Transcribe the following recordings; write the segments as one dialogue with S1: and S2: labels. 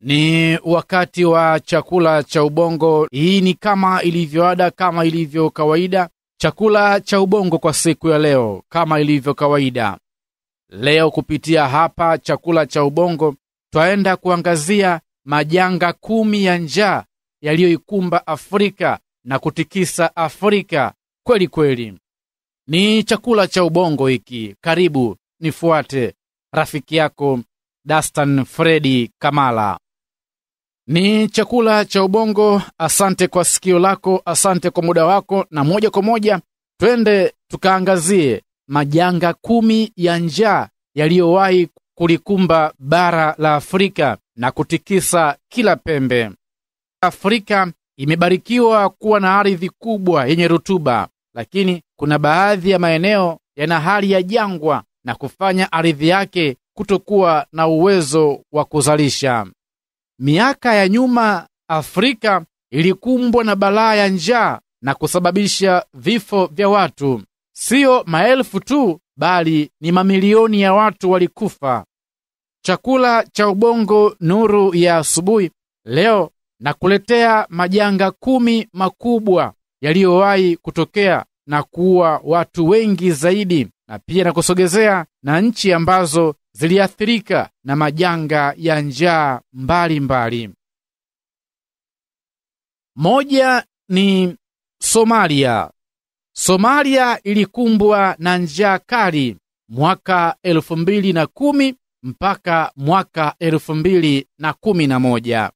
S1: Ni wakati wa chakula cha ubongo. Hii ni kama ilivyoada, kama ilivyo kawaida, chakula cha ubongo kwa siku ya leo, kama ilivyo kawaida. Leo kupitia hapa chakula cha ubongo, twaenda kuangazia majanga kumi ya njaa yaliyoikumba Afrika na kutikisa Afrika kweli kweli. Ni chakula cha ubongo hiki. Karibu nifuate rafiki yako Dastan Fredi Kamala. Ni chakula cha ubongo. Asante kwa sikio lako, asante kwa muda wako, na moja kwa moja twende tukaangazie majanga kumi ya njaa yaliyowahi kulikumba bara la Afrika na kutikisa kila pembe. Afrika imebarikiwa kuwa na ardhi kubwa yenye rutuba, lakini kuna baadhi ya maeneo yana hali ya jangwa na kufanya ardhi yake kutokuwa na uwezo wa kuzalisha. Miaka ya nyuma Afrika ilikumbwa na balaa ya njaa na kusababisha vifo vya watu, siyo maelfu tu, bali ni mamilioni ya watu walikufa. Chakula cha ubongo, nuru ya asubuhi. Leo nakuletea majanga kumi makubwa yaliyowahi kutokea na kuua watu wengi zaidi, na pia nakusogezea na nchi ambazo ziliathirika na majanga ya njaa mbalimbali. Moja ni Somalia. Somalia ilikumbwa na njaa kali mwaka elfu mbili na kumi mpaka mwaka elfu mbili na kumi na moja.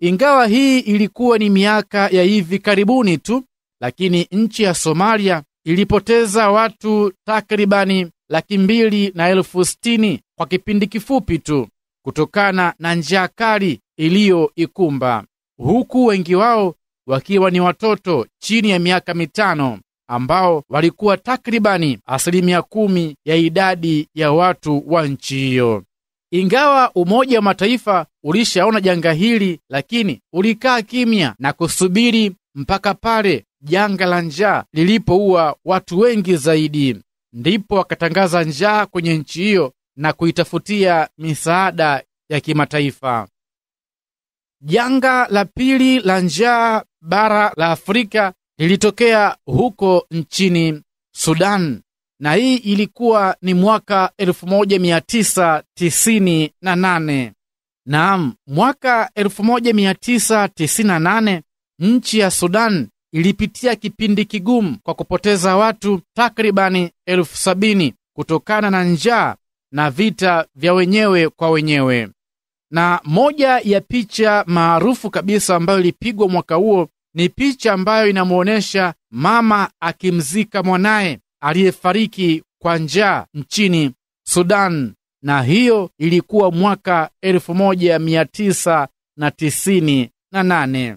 S1: Ingawa hii ilikuwa ni miaka ya hivi karibuni tu, lakini nchi ya Somalia ilipoteza watu takribani laki mbili na elfu sitini kwa kipindi kifupi tu kutokana na njaa kali iliyoikumba, huku wengi wao wakiwa ni watoto chini ya miaka mitano ambao walikuwa takribani asilimia kumi ya idadi ya watu wa nchi hiyo. Ingawa Umoja wa Mataifa ulishaona janga hili, lakini ulikaa kimya na kusubiri mpaka pale janga la njaa lilipouwa watu wengi zaidi ndipo wakatangaza njaa kwenye nchi hiyo na kuitafutia misaada ya kimataifa. Janga la pili la njaa bara la Afrika lilitokea huko nchini Sudan, na hii ilikuwa ni mwaka 1998. Naam, mwaka 1998 nchi ya Sudan ilipitia kipindi kigumu kwa kupoteza watu takribani elfu sabini kutokana na njaa na vita vya wenyewe kwa wenyewe. Na moja ya picha maarufu kabisa ambayo ilipigwa mwaka huo ni picha ambayo inamwonyesha mama akimzika mwanaye aliyefariki kwa njaa nchini Sudan, na hiyo ilikuwa mwaka elfu moja mia tisa na tisini na nane.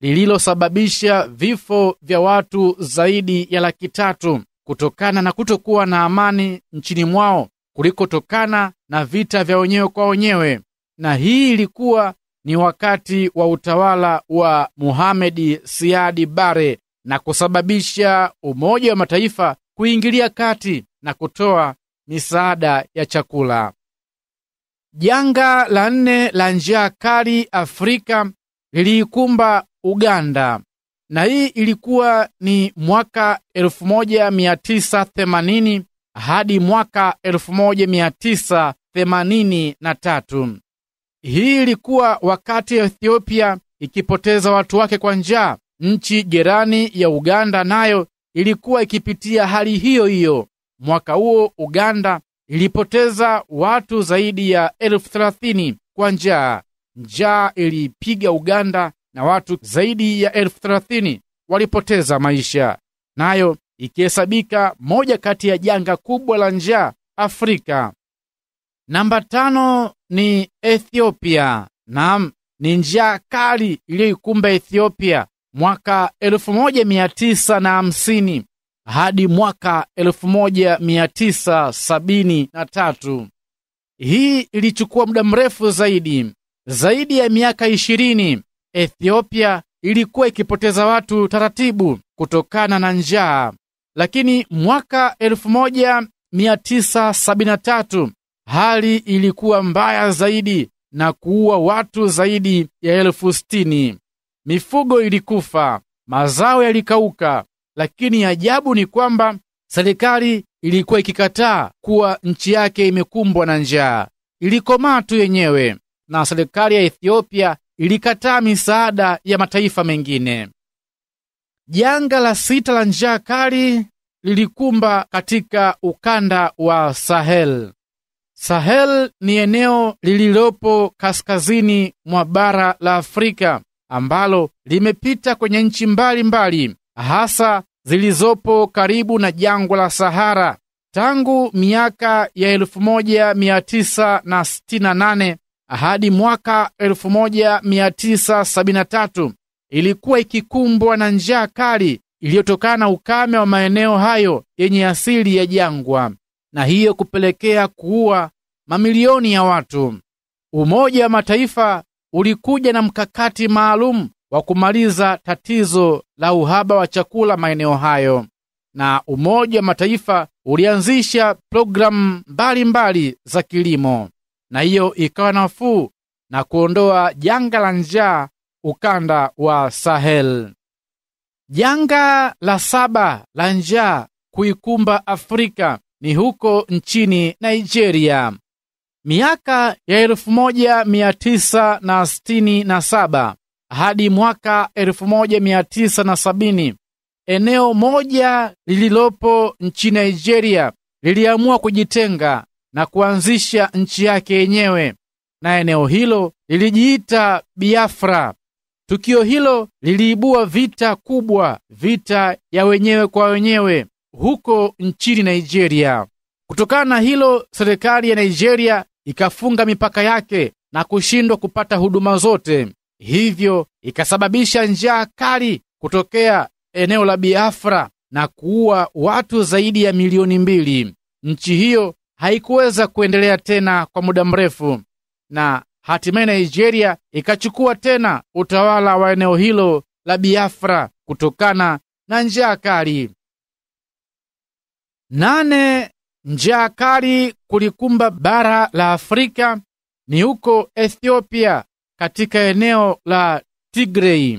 S1: lililosababisha vifo vya watu zaidi ya laki tatu kutokana na kutokuwa na amani nchini mwao kulikotokana na vita vya wenyewe kwa wenyewe, na hii ilikuwa ni wakati wa utawala wa Muhamedi Siadi Bare na kusababisha Umoja wa Mataifa kuingilia kati na kutoa misaada ya chakula. Janga la nne la njaa kali Afrika liliikumba Uganda, na hii ilikuwa ni mwaka 1980 hadi mwaka 1983. Hii ilikuwa wakati Ethiopia ikipoteza watu wake kwa njaa. Nchi jirani ya Uganda nayo ilikuwa ikipitia hali hiyo hiyo. Mwaka huo Uganda ilipoteza watu zaidi ya elfu thelathini kwa njaa. Njaa iliipiga Uganda na watu zaidi ya elfu thelathini walipoteza maisha, nayo ikihesabika moja kati ya janga kubwa la njaa Afrika. Namba tano ni Ethiopia. Naam, ni njaa kali iliyoikumba Ethiopia mwaka elfu moja na hamsini hadi mwaka elfu moja sabini na tatu Hii ilichukua muda mrefu zaidi, zaidi ya miaka ishirini Ethiopia ilikuwa ikipoteza watu taratibu kutokana na njaa, lakini mwaka 1973 hali ilikuwa mbaya zaidi na kuua watu zaidi ya elfu sitini. Mifugo ilikufa, mazao yalikauka, lakini ajabu ni kwamba serikali ilikuwa ikikataa kuwa nchi yake imekumbwa na njaa. Ilikomaa tu yenyewe, na serikali ya Ethiopia ilikataa misaada ya mataifa mengine. Janga la sita la njaa kali lilikumba katika ukanda wa Sahel. Sahel ni eneo lililopo kaskazini mwa bara la Afrika ambalo limepita kwenye nchi mbalimbali hasa zilizopo karibu na jangwa la Sahara. Tangu miaka ya 1968 hadi mwaka 1973 ilikuwa ikikumbwa na njaa kali iliyotokana na ukame wa maeneo hayo yenye asili ya jangwa, na hiyo kupelekea kuua mamilioni ya watu. Umoja wa Mataifa ulikuja na mkakati maalum wa kumaliza tatizo la uhaba wa chakula maeneo hayo, na Umoja wa Mataifa ulianzisha programu mbalimbali za kilimo na hiyo ikawa nafuu na kuondoa janga la njaa ukanda wa Sahel. Janga la saba la njaa kuikumba Afrika ni huko nchini Nigeria. Miaka ya 1967 hadi mwaka 1970, eneo moja lililopo nchini Nigeria liliamua kujitenga na kuanzisha nchi yake yenyewe, na eneo hilo lilijiita Biafra. Tukio hilo liliibua vita kubwa, vita ya wenyewe kwa wenyewe huko nchini Nigeria. Kutokana na hilo, serikali ya Nigeria ikafunga mipaka yake na kushindwa kupata huduma zote, hivyo ikasababisha njaa kali kutokea eneo la Biafra na kuua watu zaidi ya milioni mbili. Nchi hiyo haikuweza kuendelea tena kwa muda mrefu, na hatimaye Nigeria ikachukua tena utawala wa eneo hilo la Biafra kutokana na njaa kali. Nane, njaa kali kulikumba bara la Afrika ni huko Ethiopia katika eneo la Tigray.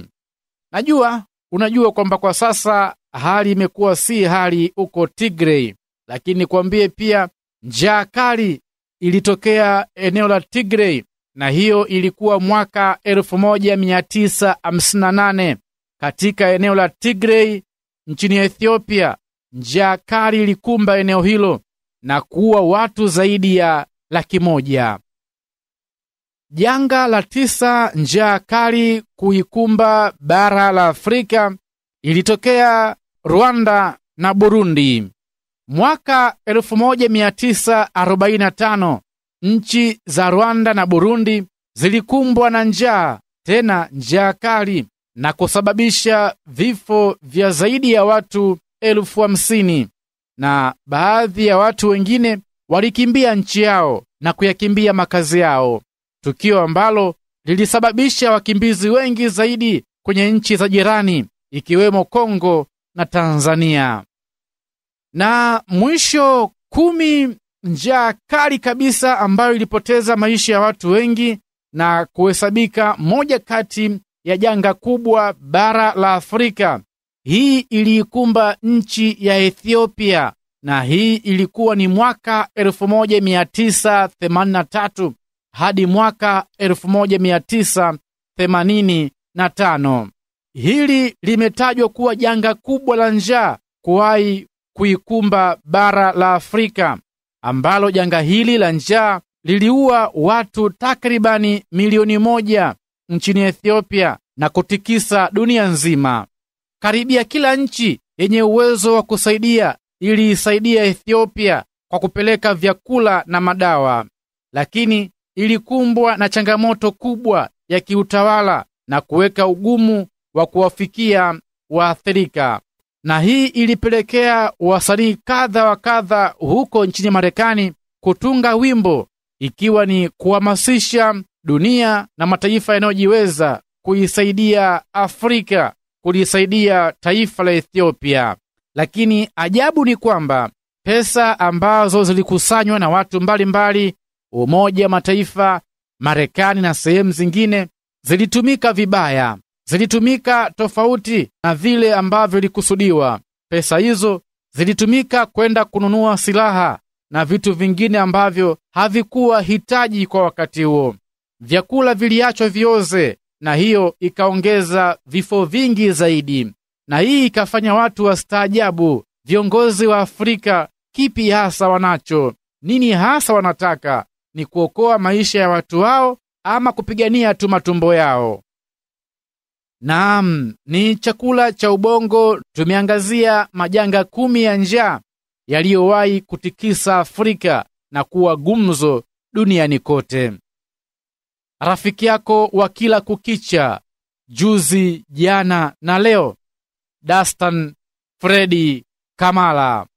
S1: Najua unajua kwamba kwa sasa hali imekuwa si hali huko Tigray, lakini nikwambie pia Njaa kali ilitokea eneo la Tigray na hiyo ilikuwa mwaka 1958. Katika eneo la Tigray nchini Ethiopia, njaa kali ilikumba eneo hilo na kuua watu zaidi ya laki moja. Janga la tisa, njaa kali kuikumba bara la Afrika, ilitokea Rwanda na Burundi. Mwaka 1945 nchi za Rwanda na Burundi zilikumbwa na njaa, tena njaa kali, na kusababisha vifo vya zaidi ya watu elfu hamsini na baadhi ya watu wengine walikimbia nchi yao na kuyakimbia makazi yao, tukio ambalo lilisababisha wakimbizi wengi zaidi kwenye nchi za jirani ikiwemo Kongo na Tanzania na mwisho kumi, njaa kali kabisa ambayo ilipoteza maisha ya watu wengi na kuhesabika moja kati ya janga kubwa bara la Afrika. Hii iliikumba nchi ya Ethiopia na hii ilikuwa ni mwaka 1983 hadi mwaka 1985. Hili limetajwa kuwa janga kubwa la njaa kuwahi kuikumba bara la Afrika ambalo janga hili la njaa liliua watu takribani milioni moja nchini Ethiopia na kutikisa dunia nzima. Karibia kila nchi yenye uwezo wa kusaidia iliisaidia Ethiopia kwa kupeleka vyakula na madawa, lakini ilikumbwa na changamoto kubwa ya kiutawala na kuweka ugumu wa kuwafikia waathirika na hii ilipelekea wasanii kadha wa kadha huko nchini Marekani kutunga wimbo ikiwa ni kuhamasisha dunia na mataifa yanayojiweza kuisaidia Afrika, kulisaidia taifa la Ethiopia. Lakini ajabu ni kwamba pesa ambazo zilikusanywa na watu mbalimbali mbali, Umoja wa Mataifa, Marekani na sehemu zingine zilitumika vibaya zilitumika tofauti na vile ambavyo ilikusudiwa. Pesa hizo zilitumika kwenda kununua silaha na vitu vingine ambavyo havikuwa hitaji kwa wakati huo. Vyakula viliachwa vioze, na hiyo ikaongeza vifo vingi zaidi, na hii ikafanya watu wastaajabu. Viongozi wa Afrika kipi hasa wanacho? Nini hasa wanataka? Ni kuokoa maisha ya watu wao ama kupigania tu matumbo yao? Naam, ni chakula cha ubongo. Tumeangazia majanga kumi ya njaa yaliyowahi kutikisa Afrika na kuwa gumzo duniani kote. Rafiki yako wa kila kukicha, juzi, jana na leo, Dastan Fredi Kamala.